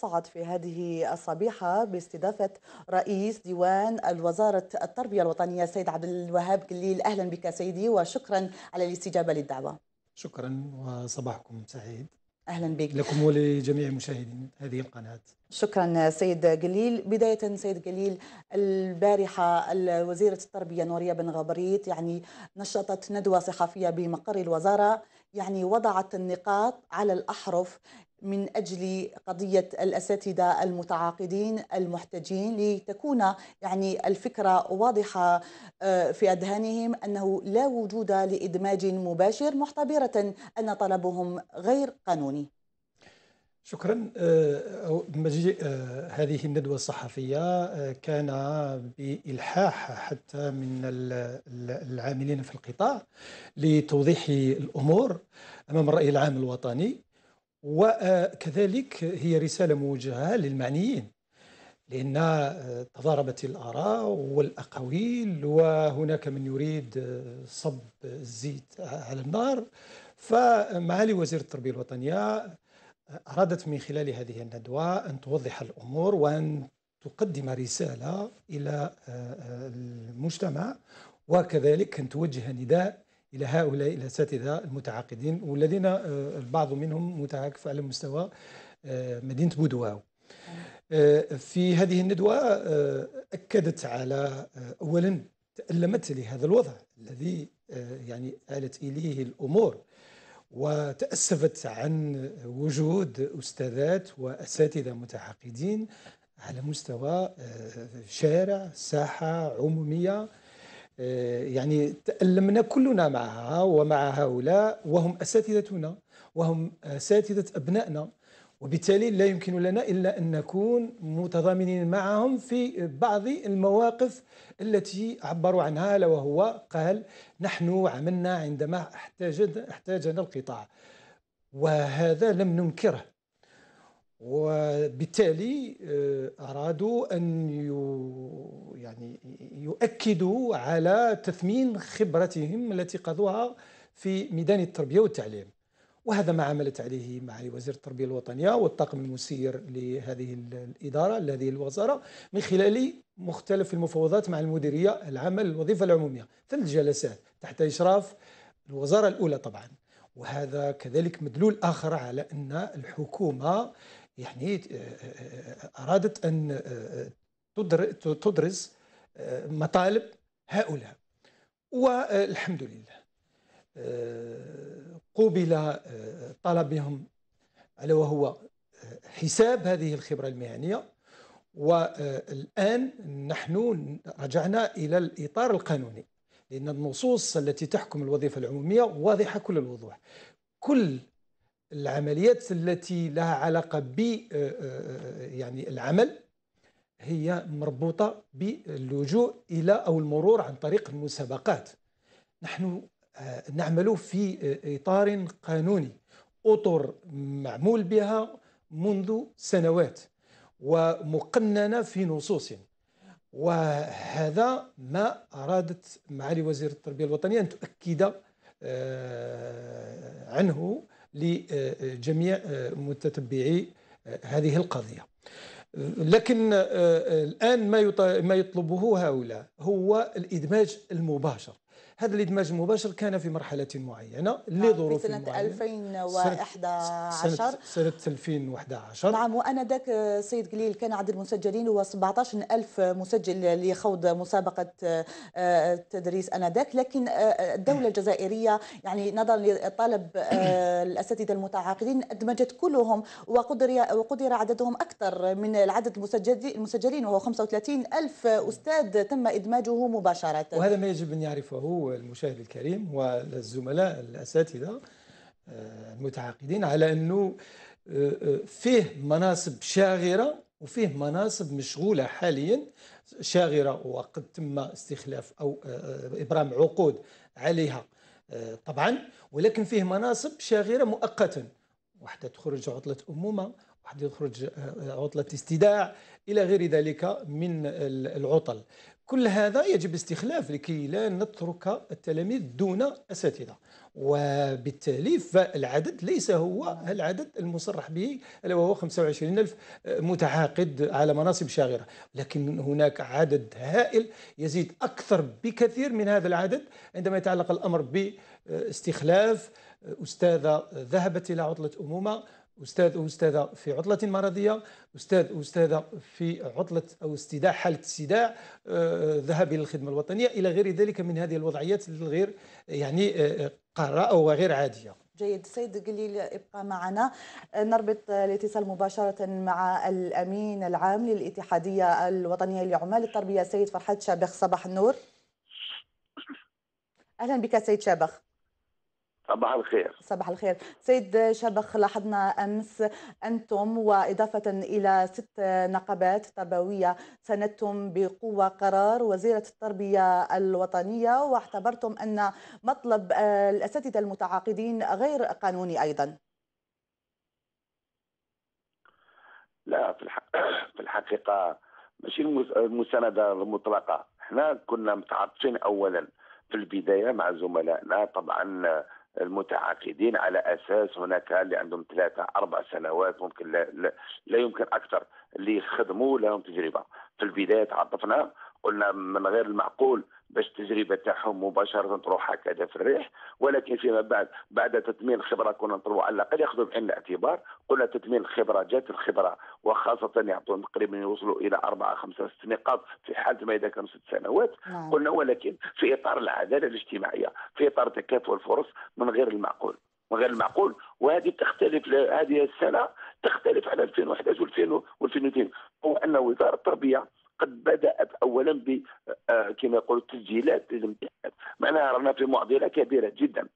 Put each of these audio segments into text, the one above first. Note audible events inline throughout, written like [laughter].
صعد في هذه الصبيحة باستضافة رئيس ديوان الوزارة التربية الوطنية السيد عبد الوهاب قليل أهلا بك سيدي وشكرا على الاستجابة للدعوة شكرا وصباحكم سعيد اهلا بك لكم ولجميع مشاهدي هذه القناه شكرا سيد قليل بدايه سيد قليل البارحه وزيره التربيه نوريه بن غبريت يعني نشطت ندوه صحفيه بمقر الوزاره يعني وضعت النقاط على الاحرف من اجل قضيه الاساتذه المتعاقدين المحتجين لتكون يعني الفكره واضحه آه، في اذهانهم انه لا وجود لادماج مباشر محتبره ان طلبهم غير قانوني. شكرا آه، مجيء آه، هذه الندوة الصحفية كان بإلحاح حتى من العاملين في القطاع لتوضيح الأمور أمام الرأي العام الوطني وكذلك هي رسالة موجهة للمعنيين لأن تضاربت الآراء والأقاويل وهناك من يريد صب الزيت على النار فمعالي وزير التربية الوطنية أرادت من خلال هذه الندوة أن توضح الأمور وأن تقدم رسالة إلى المجتمع وكذلك أن توجه نداء إلى هؤلاء الأساتذة المتعاقدين والذين آه، البعض منهم متعاكف على مستوى آه، مدينة بودواو آه، في هذه الندوة أكدت على أولا تألمت لهذا الوضع الذي يعني آلت إليه الأمور وتأسفت عن وجود أستاذات وأساتذة متعاقدين على مستوى شارع ساحة عمومية آه، يعني تألمنا كلنا معها ومع هؤلاء وهم أساتذتنا وهم أساتذة أبنائنا وبالتالي لا يمكن لنا إلا أن نكون متضامنين معهم في بعض المواقف التي عبروا عنها ألا وهو قال نحن عملنا عندما احتاجنا القطاع وهذا لم ننكره وبالتالي آه، ارادوا ان يعني يؤكدوا على تثمين خبرتهم التي قضوها في ميدان التربيه والتعليم وهذا ما عملت عليه معالي وزير التربيه الوطنيه والطاقم المسير لهذه الاداره لهذه الوزاره من خلال مختلف المفاوضات مع المديريه العامه للوظيفه العموميه ثلاث جلسات تحت اشراف الوزاره الاولى طبعا وهذا كذلك مدلول اخر على ان الحكومه يعني آه، آه، آه، أرادت أن تدرز مطالب هؤلاء والحمد لله قوبل طلبهم ألا وهو حساب هذه الخبرة المهنية والآن نحن رجعنا إلى الإطار القانوني لأن النصوص التي تحكم الوظيفة العمومية واضحة كل الوضوح كل العمليات التي لها علاقة ب آه، آه، آه، يعني العمل هي مربوطة باللجوء إلى أو المرور عن طريق المسابقات نحن نعمل في إطار قانوني أطر معمول بها منذ سنوات ومقننة في نصوص وهذا ما أرادت معالي وزير التربية الوطنية أن تؤكد عنه لجميع آه، متتبعي آه، هذه القضية لكن آه، الآن ما يطلبه هؤلاء هو الإدماج المباشر هذا الادماج المباشر كان في مرحله معينه نعم، لظروف معينه سنه 2011 سنة, سنه 2011 نعم وانا ذاك آه، سيد قليل كان عدد المسجلين هو 17000 مسجل لخوض مسابقه التدريس آه، انذاك لكن آه، الدوله الجزائريه يعني نظرا لطلب الاساتذه المتعاقدين ادمجت كلهم وقدر وقدر عددهم اكثر من العدد المسجل المسجلين وهو 35000 استاذ تم ادماجه مباشره وهذا ما يجب ان يعرفه هو المشاهد الكريم والزملاء الاساتذه آه، المتعاقدين على انه آه، آه، فيه مناصب شاغره وفيه مناصب مشغوله حاليا شاغره وقد تم استخلاف او ابرام عقود عليها طبعا ولكن فيه مناصب شاغره مؤقتا واحده تخرج عطله امومه واحد يخرج عطلة استداع إلى غير ذلك من العطل كل هذا يجب استخلاف لكي لا نترك التلاميذ دون اساتذه وبالتالي فالعدد ليس هو العدد المصرح به الا وهو 25000 متعاقد على مناصب شاغره لكن هناك عدد هائل يزيد اكثر بكثير من هذا العدد عندما يتعلق الامر باستخلاف استاذه ذهبت الى عطله امومه أستاذ أو أستاذة في عطلة مرضية أستاذ أو أستاذة في عطلة أو استداع حالة استداع آه، ذهب إلى الخدمة الوطنية إلى غير ذلك من هذه الوضعيات الغير يعني آه، آه، قارئة وغير عادية جيد سيد قليل ابقى معنا نربط الاتصال مباشرة مع الأمين العام للاتحادية الوطنية لعمال التربية سيد فرحات شابخ صباح النور أهلا بك سيد شابخ صباح الخير صباح الخير سيد شبخ لاحظنا أمس أنتم وإضافة إلى ست نقابات تربوية سندتم بقوة قرار وزيرة التربية الوطنية واعتبرتم أن مطلب آه، الأساتذة المتعاقدين غير قانوني أيضا لا في [coughs] الحقيقة ماشي المساندة المطلقة احنا كنا متعاطفين أولا في البداية مع زملائنا طبعا المتعاقدين على اساس هناك اللي عندهم ثلاثه اربع سنوات ممكن لا, لا, لا يمكن اكثر اللي خدموا لهم تجربه في البدايه تعاطفنا قلنا من غير المعقول باش التجربه تاعهم مباشره تروح هكذا في الريح ولكن فيما بعد بعد تثمين الخبره كنا نطلبوا على الاقل ياخذوا بعين الاعتبار قلنا تثمين الخبره جات الخبره وخاصه يعطون تقريبا يوصلوا الى اربعه خمسه ست نقاط في حاله ما اذا كانوا ست سنوات نعم. قلنا ولكن في اطار العداله الاجتماعيه في اطار تكافؤ الفرص من غير المعقول من غير المعقول وهذه تختلف هذه السنه تختلف على 2011 و2002 هو ان وزاره التربيه قد بدات اولا ب آه، كما يقولوا تسجيلات الامتحانات معناها رانا في معضله كبيره جدا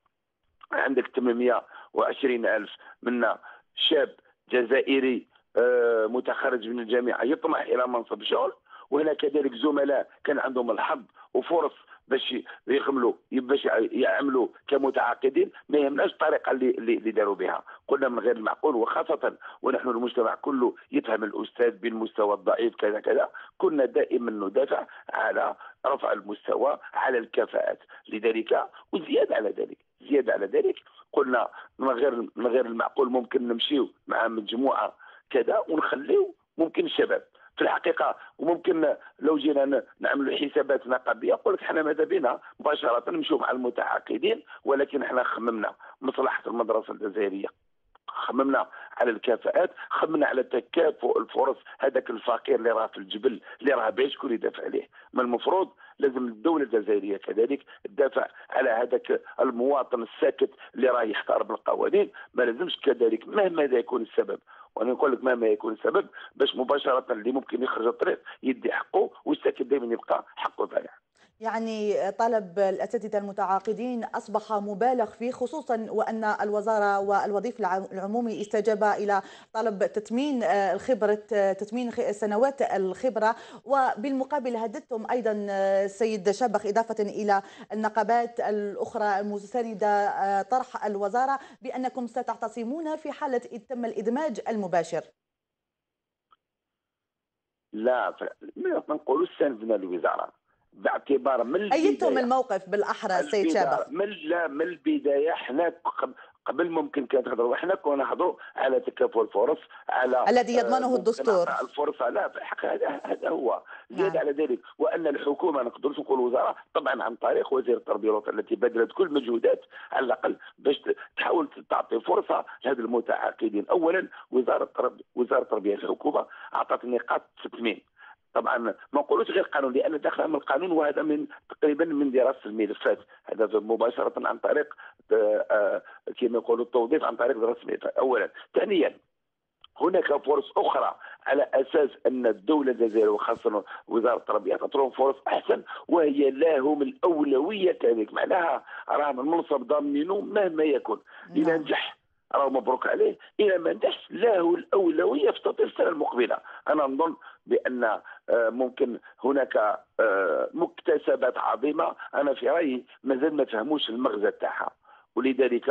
عندك 820 ألف منا شاب جزائري آه، متخرج من الجامعة يطمح إلى منصب شغل وهنا كذلك زملاء كان عندهم الحظ وفرص باش يخملوا باش يعملوا كمتعاقدين ما يهمناش الطريقه اللي اللي داروا بها قلنا من غير المعقول وخاصه ونحن المجتمع كله يفهم الاستاذ بالمستوى الضعيف كذا كذا كنا دائما ندافع على رفع المستوى على الكفاءات لذلك وزياده على ذلك زياده على ذلك قلنا من غير من غير المعقول ممكن نمشيو مع مجموعه كذا ونخليو ممكن الشباب في الحقيقه وممكن لو جينا نعملوا حساباتنا قبليه نقول لك حنا ماذا بنا مباشره نمشوا مع المتعاقدين ولكن احنا خممنا مصلحه المدرسه الجزائريه خممنا على الكفاءات خممنا على تكافؤ الفرص هذاك الفقير اللي راه في الجبل اللي راه باش شكون يدافع عليه ما المفروض لازم الدوله الجزائريه كذلك تدافع على هذاك المواطن الساكت اللي راه يحتار القوانين ما لازمش كذلك مهما يكون السبب وانا نقول لك مهما يكون السبب باش مباشره اللي ممكن يخرج الطريق يدي حقه والساكت دائما يبقى حقه ضايع يعني طلب الأساتذة المتعاقدين أصبح مبالغ فيه خصوصا وأن الوزارة والوظيف العمومي استجاب إلى طلب تتمين آه، الخبرة تتمين سنوات الخبرة وبالمقابل هددتم أيضا آه، سيد شبخ إضافة إلى النقابات الأخرى المساندة آه، طرح الوزارة بأنكم ستعتصمون في حالة تم الإدماج المباشر لا ما نقولوش استنفذنا الوزاره باعتبار من البداية أيدتم الموقف بالأحرى سيد شابخ من من البداية احنا قبل ممكن كانت تهضروا احنا كنا نهضروا على تكافؤ الفرص على الذي يضمنه آه، الدستور الفرصة لا في الحق هذا هو نعم. زيد على ذلك وان الحكومه نقدرش نقول وزاره طبعا عن طريق وزير التربيه الوطنيه التي بذلت كل المجهودات على الاقل باش تحاول تعطي فرصه لهذ المتعاقدين اولا وزاره التربيه وزاره التربيه الحكومه اعطت نقاط تثمين طبعا ما نقولوش غير قانون لان داخل من القانون وهذا من تقريبا من دراسه الملفات هذا مباشره عن طريق آه، آه، كما يقولوا التوظيف عن طريق دراسه الملفات اولا ثانيا هناك فرص اخرى على اساس ان الدوله الجزائريه وخاصه وزاره التربيه تعطيهم فرص احسن وهي لهم الاولويه كذلك معناها راهم المنصب ضامنينه مهما يكون لننجح راه مبروك عليه الى ما نجح له الاولويه في تطوير السنه المقبله انا نظن بان آه، ممكن هناك آه، مكتسبات عظيمه انا في رايي مازال ما فهموش المغزى تاعها ولذلك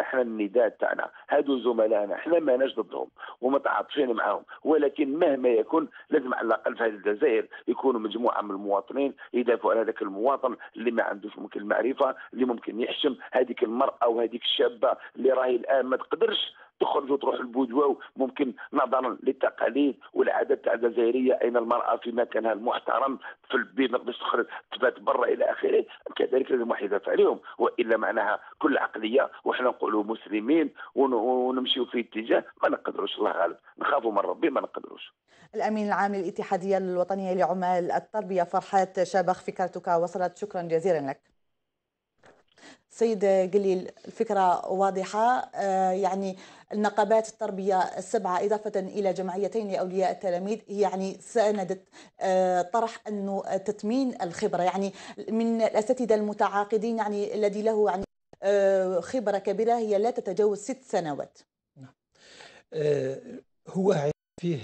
احنا النداء تاعنا هادو زملائنا احنا ما ضدهم ومتعاطفين معاهم ولكن مهما يكون لازم على الاقل في هذه الجزائر يكونوا مجموعه من المواطنين يدافعوا على هذاك المواطن اللي ما عندوش ممكن المعرفه اللي ممكن يحشم هذيك المراه وهذيك الشابه اللي راهي الان ما تقدرش تخرج وتروح البودواو ممكن نظرا للتقاليد والعادات تاع الجزائريه اين المراه في مكانها المحترم في البيت ما تقدرش تخرج تبات برا الى اخره كذلك لازم واحد يدافع عليهم والا معناها كل عقليه وحنا نقولوا مسلمين ونمشيو في اتجاه ما نقدروش الله غالب نخافوا من ربي ما نقدروش الامين العام للاتحاديه الوطنيه لعمال التربيه فرحات شابخ فكرتك وصلت شكرا جزيلا لك سيد قليل الفكرة واضحة آه، يعني النقابات التربية السبعة إضافة إلى جمعيتين لأولياء التلاميذ يعني ساندت آه، طرح أنه تتمين الخبرة يعني من الأساتذة المتعاقدين يعني الذي له يعني آه، خبرة كبيرة هي لا تتجاوز ست سنوات نعم. آه، هو فيه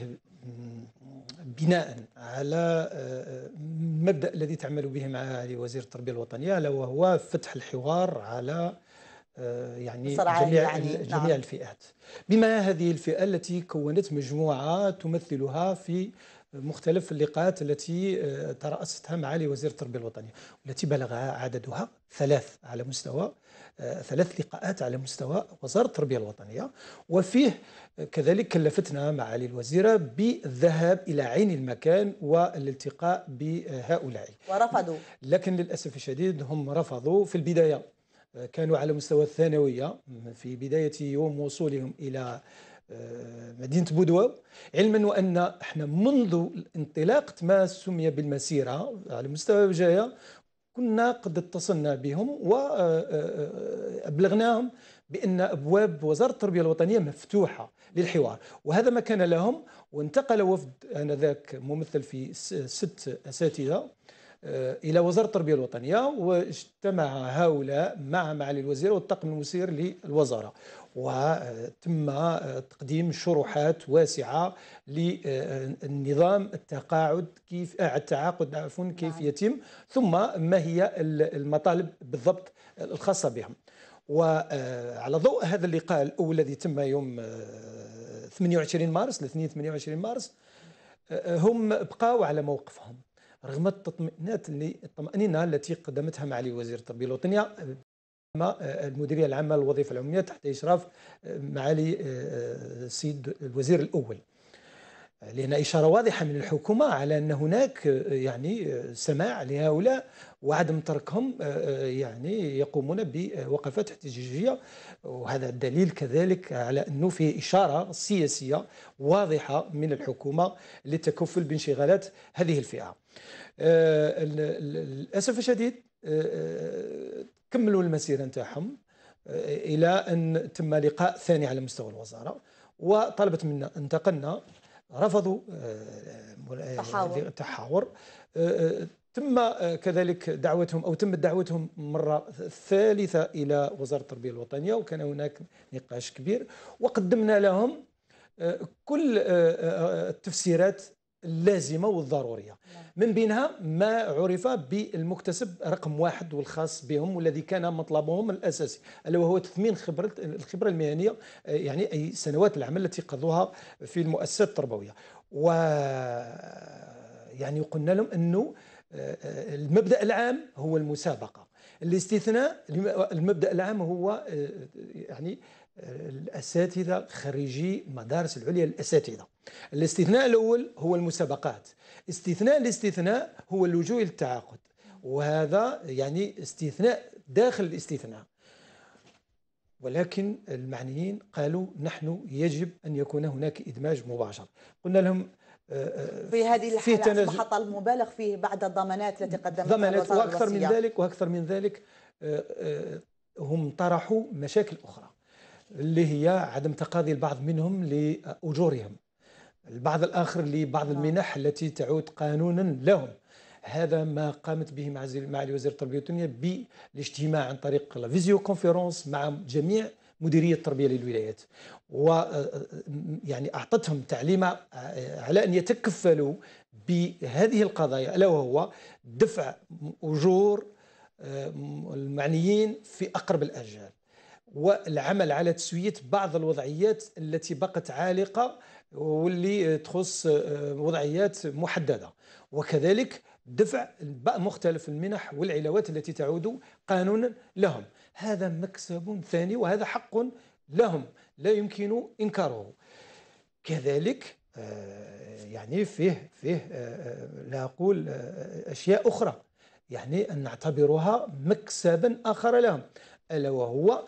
بناء على المبدا آه، الذي تعمل به مع وزير التربيه الوطنيه الا وهو فتح الحوار على يعني جميع يعني نعم. جميع نعم. الفئات بما هذه الفئه التي كونت مجموعه تمثلها في مختلف اللقاءات التي آه، ترأستها معالي وزير التربية الوطنية والتي بلغ عددها ثلاث على مستوى آه، ثلاث لقاءات على مستوى وزارة التربية الوطنية وفيه آه، كذلك كلفتنا معالي الوزيرة بالذهاب إلى عين المكان والالتقاء بهؤلاء ورفضوا لكن للأسف الشديد هم رفضوا في البداية كانوا على مستوى الثانوية في بداية يوم وصولهم إلى آه، مدينه بودواو علما وان احنا منذ انطلاقه ما سمي بالمسيره على مستوى وجايه كنا قد اتصلنا بهم وابلغناهم آه، آه، بان ابواب وزاره التربيه الوطنيه مفتوحه للحوار وهذا ما كان لهم وانتقل وفد انذاك ممثل في ست اساتذه آه، الى وزاره التربيه الوطنيه واجتمع هؤلاء مع معالي الوزير والطاقم المسير للوزاره وتم آه، تقديم شروحات واسعه للنظام التقاعد كيف آه، التعاقد عفوا كيف نعم. يتم ثم ما هي المطالب بالضبط الخاصه بهم وعلى ضوء هذا اللقاء الاول الذي تم يوم 28 مارس الاثنين 28 مارس هم بقاو على موقفهم رغم التطمئنات اللي الطمأنينة التي قدمتها معالي وزير التربية الوطنية المديرية العامة للوظيفة العمومية تحت إشراف معالي السيد آه، الوزير الأول لأن إشارة واضحة من الحكومة على أن هناك يعني سماع لهؤلاء وعدم تركهم يعني يقومون بوقفات احتجاجية وهذا الدليل كذلك على أنه فيه إشارة سياسية واضحة من الحكومة للتكفل بانشغالات هذه الفئة آه، للأسف الشديد آه، آه، كملوا المسيرة نتاعهم إلى أن تم لقاء ثاني على مستوى الوزارة وطلبت منا انتقلنا رفضوا آه، التحاور تم آه، آه، كذلك دعوتهم او تمت دعوتهم مره ثالثه الى وزاره التربيه الوطنيه وكان هناك نقاش كبير وقدمنا لهم كل التفسيرات اللازمة والضرورية نعم. من بينها ما عرف بالمكتسب رقم واحد والخاص بهم والذي كان مطلبهم الأساسي ألا وهو تثمين خبرة الخبرة المهنية يعني أي سنوات العمل التي قضوها في المؤسسات التربوية و يعني قلنا لهم أنه آه، المبدأ العام هو المسابقة الاستثناء المبدأ العام هو آه، يعني آه، الأساتذة خريجي مدارس العليا الأساتذة الاستثناء الأول هو المسابقات استثناء الاستثناء هو اللجوء للتعاقد وهذا يعني استثناء داخل الاستثناء ولكن المعنيين قالوا نحن يجب أن يكون هناك إدماج مباشر قلنا لهم آه، آه، في هذه الحالة في تنزل المبالغ فيه بعد الضمانات التي قدمتها ضمانات وأكثر من ذلك وأكثر من ذلك آه، هم طرحوا مشاكل أخرى اللي هي عدم تقاضي البعض منهم لأجورهم البعض الآخر لبعض نعم. المنح التي تعود قانونا لهم هذا ما قامت به مع وزير التربيه الوطنيه بالاجتماع عن طريق فيزيو كونفيرونس مع جميع مديريه التربيه للولايات و آه، آه، يعني اعطتهم تعليمه آه، على ان يتكفلوا بهذه القضايا الا وهو دفع اجور المعنيين في اقرب الاجال والعمل على تسويه بعض الوضعيات التي بقت عالقه واللي آه، تخص آه، آه، وضعيات محدده وكذلك دفع مختلف المنح والعلاوات التي تعود قانونا لهم هذا مكسب ثاني وهذا حق لهم لا يمكن انكاره كذلك يعني فيه فيه لا اقول اشياء اخرى يعني ان نعتبرها مكسبا اخر لهم الا وهو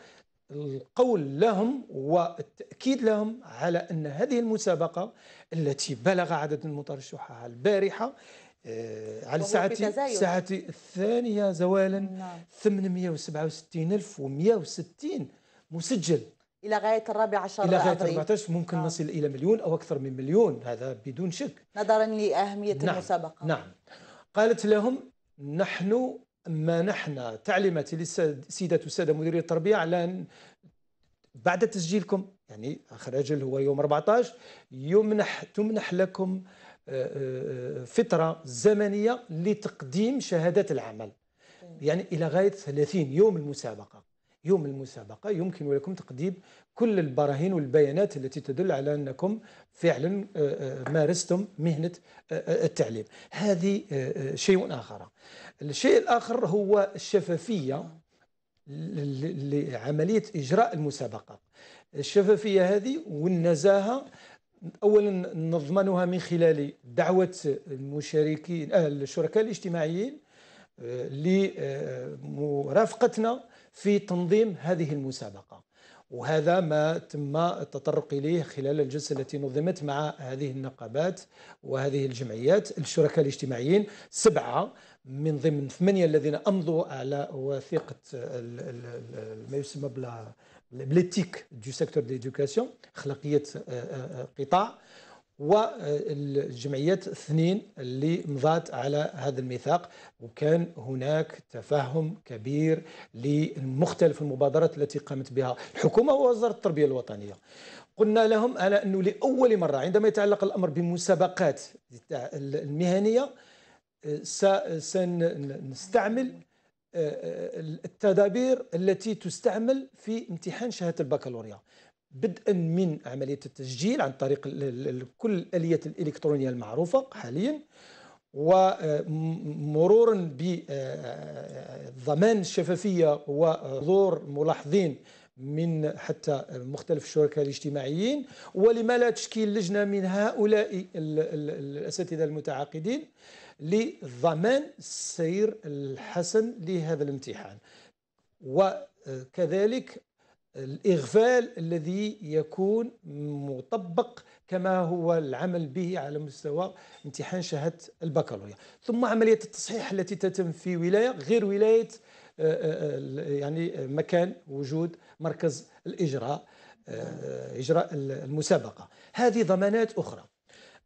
القول لهم والتأكيد لهم على أن هذه المسابقة التي بلغ عدد المترشح البارحة آه، على الساعة الساعة الثانية زوالا نعم. 867160 مسجل إلى غاية الرابع عشر إلى غاية عشر ممكن نعم. نصل إلى مليون أو أكثر من مليون هذا بدون شك نظرا لأهمية نعم. المسابقة نعم قالت لهم نحن منحنا تعليمات للسيدات والساده مديرية التربيه على أن بعد تسجيلكم يعني آخر أجل هو يوم 14 يمنح تمنح لكم آه، آه، فتره زمنيه لتقديم شهادات العمل يعني الى غايه 30 يوم المسابقه يوم المسابقة يمكن لكم تقديم كل البراهين والبيانات التي تدل على أنكم فعلا آه، آه، مارستم مهنة آه، التعليم هذه شيء آخر الشيء الآخر هو الشفافية لعملية إجراء المسابقة الشفافية هذه والنزاهة اولا نضمنها من خلال دعوه المشاركين الشركاء الاجتماعيين لمرافقتنا في تنظيم هذه المسابقة وهذا ما تم التطرق اليه خلال الجلسه التي نظمت مع هذه النقابات وهذه الجمعيات الشركاء الاجتماعيين سبعه من ضمن ثمانيه الذين امضوا على وثيقه ما يسمى بلا بليتيك دو سيكتور ديدوكاسيون اخلاقيه آه، آه، آه، قطاع والجمعيات الاثنين اللي مضات على هذا الميثاق وكان هناك تفاهم كبير لمختلف المبادرات التي قامت بها الحكومة ووزارة التربية الوطنية قلنا لهم على أنه لأول مرة عندما يتعلق الأمر بمسابقات المهنية سنستعمل آه، آه، التدابير التي تستعمل في امتحان شهاده البكالوريا بدءا من عملية التسجيل عن طريق كل الآليات الإلكترونية المعروفة حاليا ومرورا بضمان الشفافية وحضور ملاحظين من حتى مختلف الشركاء الاجتماعيين ولما لا تشكيل لجنة من هؤلاء الأساتذة المتعاقدين لضمان السير الحسن لهذا الامتحان وكذلك الإغفال الذي يكون مطبق كما هو العمل به على مستوى امتحان شهادة البكالوريا ثم عملية التصحيح التي تتم في ولاية غير ولاية آه، آه، آه، يعني مكان وجود مركز الإجراء إجراء المسابقة هذه ضمانات أخرى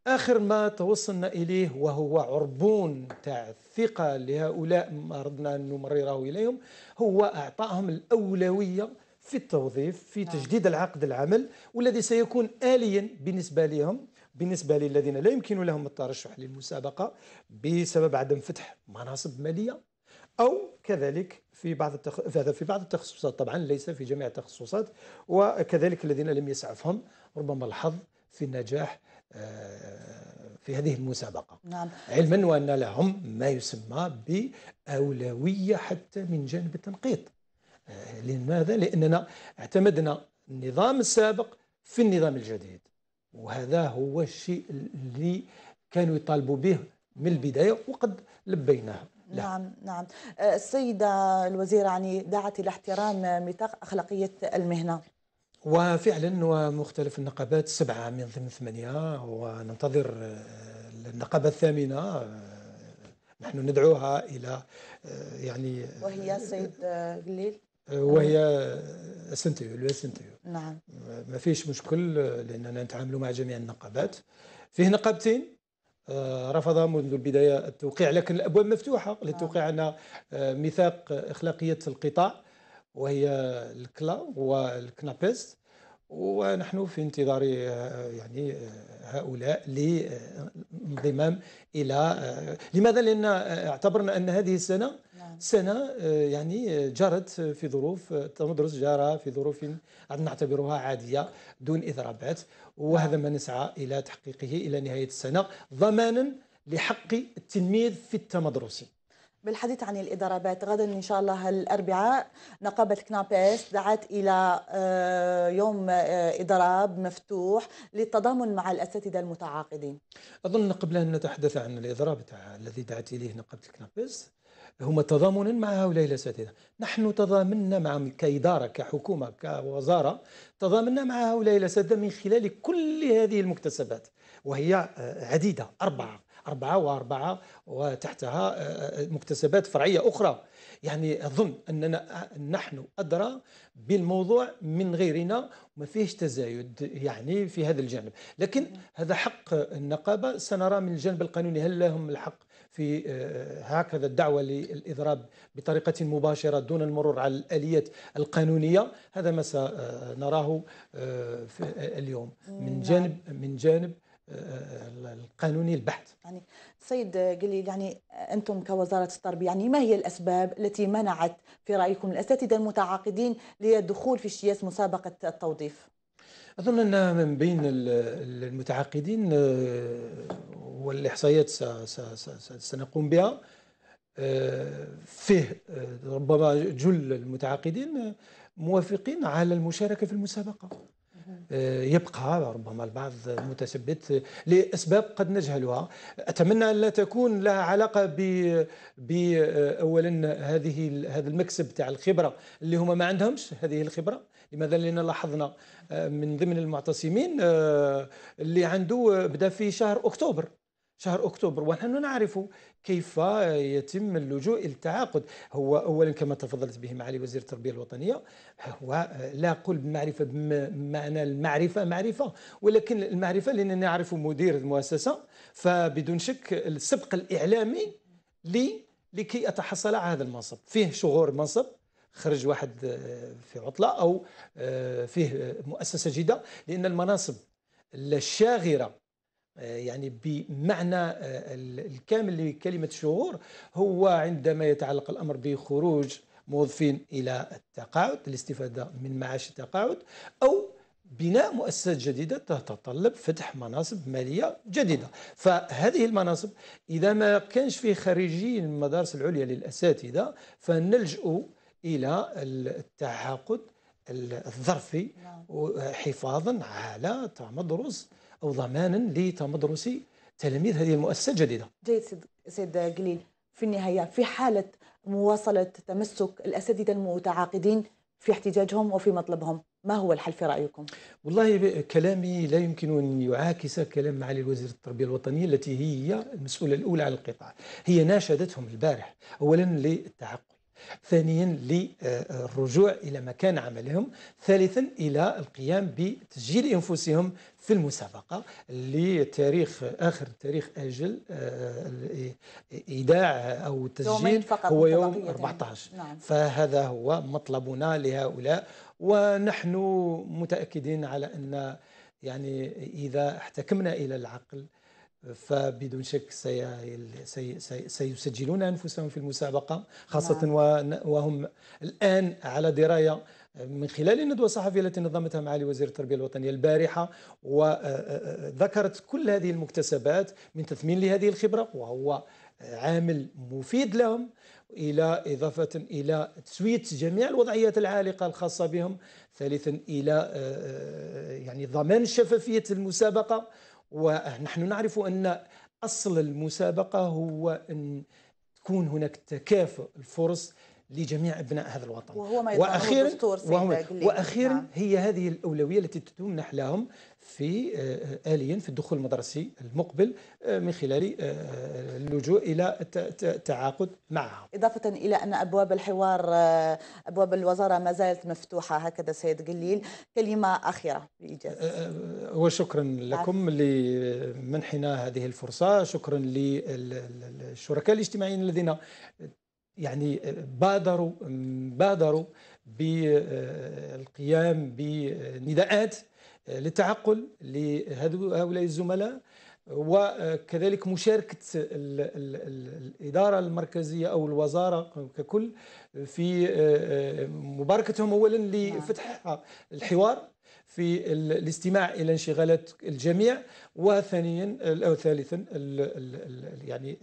آخر ما توصلنا إليه وهو عربون تاع الثقة لهؤلاء ما أردنا أن نمرره إليهم هو أعطائهم الأولوية في التوظيف في نعم. تجديد العقد العمل والذي سيكون آليا بالنسبة لهم بالنسبة للذين لا يمكن لهم الترشح للمسابقة بسبب عدم فتح مناصب مالية أو كذلك في بعض التخ... في بعض التخصصات طبعا ليس في جميع التخصصات وكذلك الذين لم يسعفهم ربما الحظ في النجاح آه، في هذه المسابقة نعم. علما وأن لهم ما يسمى بأولوية حتى من جانب التنقيط لماذا؟ لأننا اعتمدنا النظام السابق في النظام الجديد وهذا هو الشيء اللي كانوا يطالبوا به من البداية وقد لبيناه لا. نعم نعم السيدة الوزيرة يعني دعت إلى احترام ميثاق أخلاقية المهنة وفعلا ومختلف النقابات سبعة من ضمن ثمانية وننتظر النقابة الثامنة نحن ندعوها إلى يعني وهي سيد قليل وهي اسنتيو أمم. الاسنتيو نعم ما فيش مشكل لاننا نتعاملوا مع جميع النقابات فيه نقابتين آه، رفض منذ البدايه التوقيع لكن الابواب مفتوحه للتوقيع على نعم. آه، ميثاق اخلاقيه القطاع وهي الكلا والكنابيست ونحن في انتظار آه، يعني هؤلاء للانضمام الى لماذا لان اعتبرنا ان هذه السنه سنة آه، يعني آه، جرت آه، في ظروف تمدرس جارة في ظروف نعتبرها عادية دون إضرابات وهذا ما نسعى إلى تحقيقه إلى نهاية السنة ضمانا لحق التلميذ في التمدرس بالحديث عن الإضرابات غدا إن شاء الله الأربعاء نقابة كنابيس دعت إلى يوم إضراب مفتوح للتضامن مع الأساتذة المتعاقدين أظن قبل أن نتحدث عن الإضراب الذي دعت إليه نقابة كنابيس هما تضامن مع هؤلاء الاساتذه، نحن تضامنا مع كاداره كحكومه كوزاره تضامنا مع هؤلاء الاساتذه من خلال كل هذه المكتسبات وهي آه، عديده اربعه أربعة وأربعة وتحتها آه، آه، مكتسبات فرعية أخرى يعني أظن أننا نحن أدرى بالموضوع من غيرنا وما فيهش تزايد يعني في هذا الجانب لكن هذا حق النقابة سنرى من الجانب القانوني هل لهم الحق في آه، هكذا الدعوة للإضراب بطريقة مباشرة دون المرور على الآلية القانونية هذا ما سنراه آه، آه، اليوم من نعم. جانب من جانب القانوني البحث يعني سيد قليل يعني انتم كوزاره التربيه يعني ما هي الاسباب التي منعت في رايكم الاساتذه المتعاقدين للدخول في اجتياز مسابقه التوظيف؟ اظن ان من بين المتعاقدين آه، والاحصائيات سنقوم بها آه، فيه آه، ربما جل المتعاقدين موافقين على المشاركه في المسابقه آه، يبقى ربما البعض متشبث لاسباب قد نجهلها اتمنى ان لا تكون لها علاقه ب ب اولا هذه هذا المكسب تاع الخبره اللي هما ما عندهمش هذه الخبره لماذا لان لاحظنا آه، من ضمن المعتصمين آه، اللي عنده بدا في شهر اكتوبر شهر اكتوبر ونحن نعرف كيف يتم اللجوء التعاقد هو اولا كما تفضلت به معالي وزير التربيه الوطنيه هو لا اقول بمعرفه بمعنى المعرفه معرفه ولكن المعرفه لانني نعرف مدير المؤسسه فبدون شك السبق الاعلامي لي لكي اتحصل على هذا المنصب فيه شغور منصب خرج واحد في عطله او آه، فيه مؤسسه جديده لان المناصب الشاغره آه، يعني بمعنى آه، الكامل لكلمة شهور هو عندما يتعلق الأمر بخروج موظفين إلى التقاعد الاستفادة من معاش التقاعد أو بناء مؤسسات جديدة تتطلب فتح مناصب مالية جديدة فهذه المناصب إذا ما كانش فيه خريجين المدارس العليا للأساتذة فنلجأ إلى التعاقد الظرفي نعم. حفاظا على تمدرس أو ضمانا لتمدرس تلاميذ هذه المؤسسة الجديدة جيد سيد سيد قليل في النهاية في حالة مواصلة تمسك الأساتذة المتعاقدين في احتجاجهم وفي مطلبهم ما هو الحل في رأيكم؟ والله كلامي لا يمكن أن يعاكس كلام معالي الوزير التربية الوطنية التي هي المسؤولة الأولى على القطاع هي ناشدتهم البارح أولا للتعاقد ثانيا للرجوع إلى مكان عملهم ثالثا إلى القيام بتسجيل أنفسهم في المسابقة لتاريخ آخر تاريخ أجل آه، إيداع أو تسجيل هو يوم 14 نعم. فهذا هو مطلبنا لهؤلاء ونحن متأكدين على أن يعني إذا احتكمنا إلى العقل فبدون شك سي سي سيسجلون انفسهم في المسابقه نعم. خاصه و... وهم الان على درايه آه، من خلال الندوه الصحفيه التي نظمتها معالي وزير التربيه الوطنيه البارحه وذكرت آه، آه، كل هذه المكتسبات من تثمين لهذه الخبره وهو عامل مفيد لهم الى اضافه الى تسويه جميع الوضعيات العالقه الخاصه بهم ثالثا الى يعني ضمان شفافيه المسابقه ونحن نعرف أن أصل المسابقة هو أن تكون هناك تكافؤ الفرص لجميع ابناء هذا الوطن وهو ما واخيرا وهم واخيرا نعم. هي هذه الاولويه التي تمنح لهم في آه، اليا في الدخول المدرسي المقبل آه، من خلال آه، اللجوء الى التعاقد معهم. اضافه الى ان ابواب الحوار ابواب الوزاره ما زالت مفتوحه هكذا سيد قليل كلمه اخيره بايجاز وشكرا لكم نعم. لمنحنا هذه الفرصه، شكرا للشركاء الاجتماعيين الذين يعني بادروا بادروا بالقيام بنداءات للتعقل لهؤلاء الزملاء وكذلك مشاركة الإدارة المركزية أو الوزارة ككل في مباركتهم أولا لفتح نعم. الحوار في الاستماع الى انشغالات الجميع وثانيا او ثالثا يعني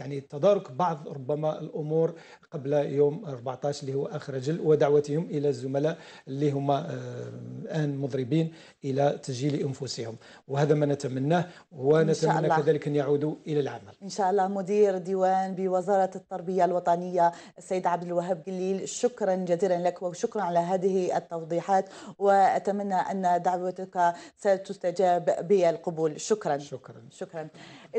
يعني تدارك بعض ربما الامور قبل يوم 14 اللي هو اخر رجل ودعوتهم الى الزملاء اللي هما آه، الان مضربين الى تسجيل انفسهم وهذا ما نتمناه ونتمنى كذلك ان يعودوا الى العمل. ان شاء الله مدير ديوان بوزاره التربيه الوطنيه السيد عبد الوهاب قليل شكرا جزيلا لك وشكرا على هذه التوضيحات وأتمنى أن دعوتك ستستجاب بالقبول شكرا شكرا, شكرا.